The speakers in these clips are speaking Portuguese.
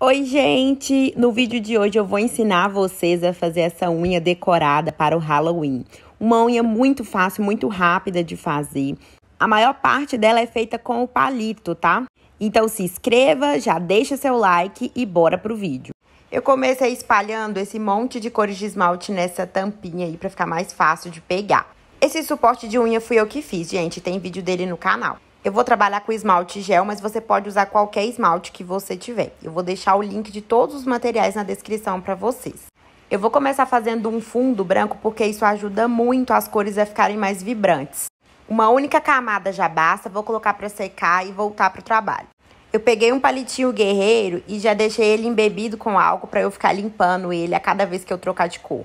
Oi, gente! No vídeo de hoje eu vou ensinar vocês a fazer essa unha decorada para o Halloween. Uma unha muito fácil, muito rápida de fazer. A maior parte dela é feita com o palito, tá? Então se inscreva, já deixa seu like e bora pro vídeo. Eu comecei espalhando esse monte de cores de esmalte nessa tampinha aí para ficar mais fácil de pegar. Esse suporte de unha fui eu que fiz, gente, tem vídeo dele no canal. Eu vou trabalhar com esmalte gel, mas você pode usar qualquer esmalte que você tiver. Eu vou deixar o link de todos os materiais na descrição para vocês. Eu vou começar fazendo um fundo branco, porque isso ajuda muito as cores a ficarem mais vibrantes. Uma única camada já basta, vou colocar para secar e voltar para o trabalho. Eu peguei um palitinho guerreiro e já deixei ele embebido com álcool para eu ficar limpando ele a cada vez que eu trocar de cor.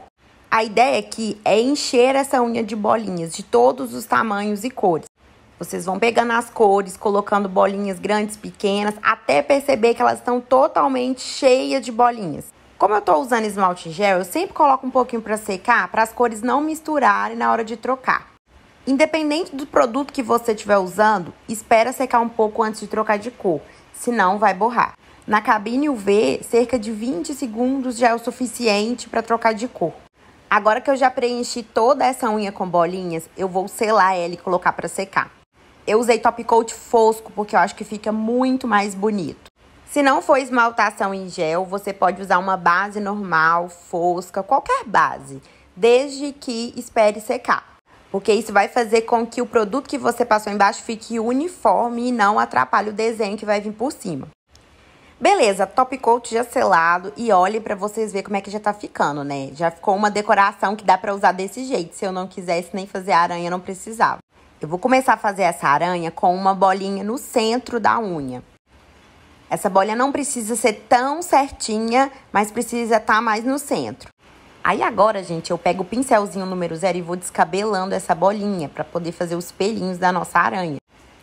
A ideia aqui é encher essa unha de bolinhas de todos os tamanhos e cores. Vocês vão pegando as cores, colocando bolinhas grandes, pequenas, até perceber que elas estão totalmente cheias de bolinhas. Como eu estou usando esmalte gel, eu sempre coloco um pouquinho para secar, para as cores não misturarem na hora de trocar. Independente do produto que você estiver usando, espera secar um pouco antes de trocar de cor, senão vai borrar. Na cabine UV, cerca de 20 segundos já é o suficiente para trocar de cor. Agora que eu já preenchi toda essa unha com bolinhas, eu vou selar ela e colocar para secar. Eu usei top coat fosco porque eu acho que fica muito mais bonito. Se não for esmaltação em gel, você pode usar uma base normal, fosca, qualquer base, desde que espere secar. Porque isso vai fazer com que o produto que você passou embaixo fique uniforme e não atrapalhe o desenho que vai vir por cima. Beleza, top coat já selado e olhe para vocês ver como é que já tá ficando, né? Já ficou uma decoração que dá para usar desse jeito. Se eu não quisesse nem fazer aranha, não precisava. Eu vou começar a fazer essa aranha com uma bolinha no centro da unha. Essa bolha não precisa ser tão certinha, mas precisa estar tá mais no centro. Aí agora, gente, eu pego o pincelzinho número zero e vou descabelando essa bolinha para poder fazer os pelinhos da nossa aranha.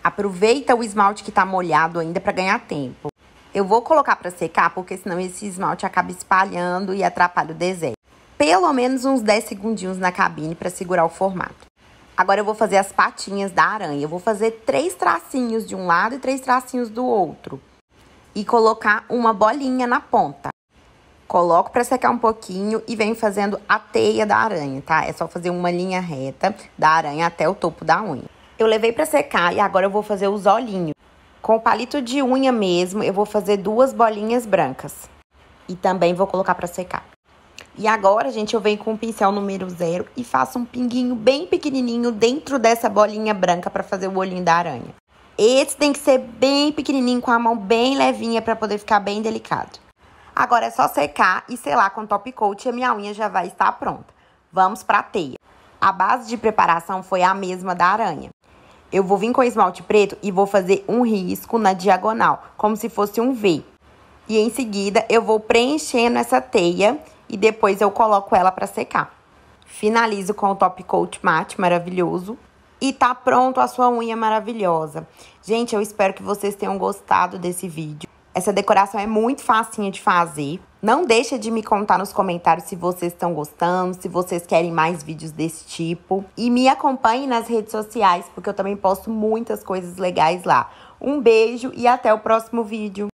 Aproveita o esmalte que tá molhado ainda para ganhar tempo. Eu vou colocar para secar, porque senão esse esmalte acaba espalhando e atrapalha o desenho. Pelo menos uns 10 segundinhos na cabine para segurar o formato. Agora eu vou fazer as patinhas da aranha. Eu vou fazer três tracinhos de um lado e três tracinhos do outro. E colocar uma bolinha na ponta. Coloco para secar um pouquinho e venho fazendo a teia da aranha, tá? É só fazer uma linha reta da aranha até o topo da unha. Eu levei para secar e agora eu vou fazer os olhinhos. Com o palito de unha mesmo, eu vou fazer duas bolinhas brancas. E também vou colocar para secar. E agora, gente, eu venho com o pincel número zero e faço um pinguinho bem pequenininho dentro dessa bolinha branca para fazer o olhinho da aranha. Esse tem que ser bem pequenininho, com a mão bem levinha para poder ficar bem delicado. Agora é só secar e selar com top coat e a minha unha já vai estar pronta. Vamos para a teia. A base de preparação foi a mesma da aranha. Eu vou vir com esmalte preto e vou fazer um risco na diagonal, como se fosse um V. E em seguida, eu vou preenchendo essa teia e depois eu coloco ela para secar. Finalizo com o top coat matte maravilhoso e tá pronto a sua unha é maravilhosa. Gente, eu espero que vocês tenham gostado desse vídeo. Essa decoração é muito facinha de fazer. Não deixa de me contar nos comentários se vocês estão gostando, se vocês querem mais vídeos desse tipo. E me acompanhe nas redes sociais, porque eu também posto muitas coisas legais lá. Um beijo e até o próximo vídeo.